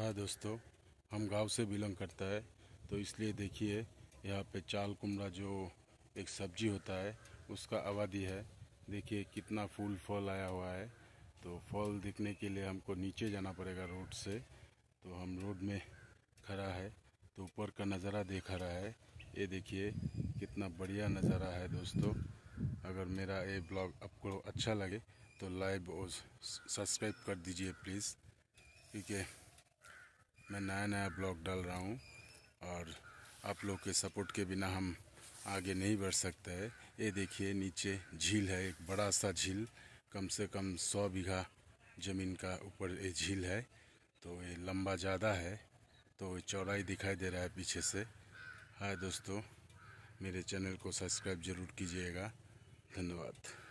हाँ दोस्तों हम गांव से बिलोंग करता है तो इसलिए देखिए यहाँ पे चाल कुमरा जो एक सब्जी होता है उसका आबादी है देखिए कितना फूल फल आया हुआ है तो फल दिखने के लिए हमको नीचे जाना पड़ेगा रोड से तो हम रोड में खड़ा है तो ऊपर का नज़ारा देखा रहा है ये देखिए कितना बढ़िया नज़ारा है दोस्तों अगर मेरा ये ब्लॉग आपको अच्छा लगे तो लाइव और सब्सक्राइब कर दीजिए प्लीज़ ठीक है मैं नया नया ब्लॉग डाल रहा हूँ और आप लोग के सपोर्ट के बिना हम आगे नहीं बढ़ सकते हैं ये देखिए नीचे झील है एक बड़ा सा झील कम से कम सौ बीघा ज़मीन का ऊपर ये झील है तो ये लंबा ज़्यादा है तो ये चौड़ाई दिखाई दे रहा है पीछे से हाय दोस्तों मेरे चैनल को सब्सक्राइब ज़रूर कीजिएगा धन्यवाद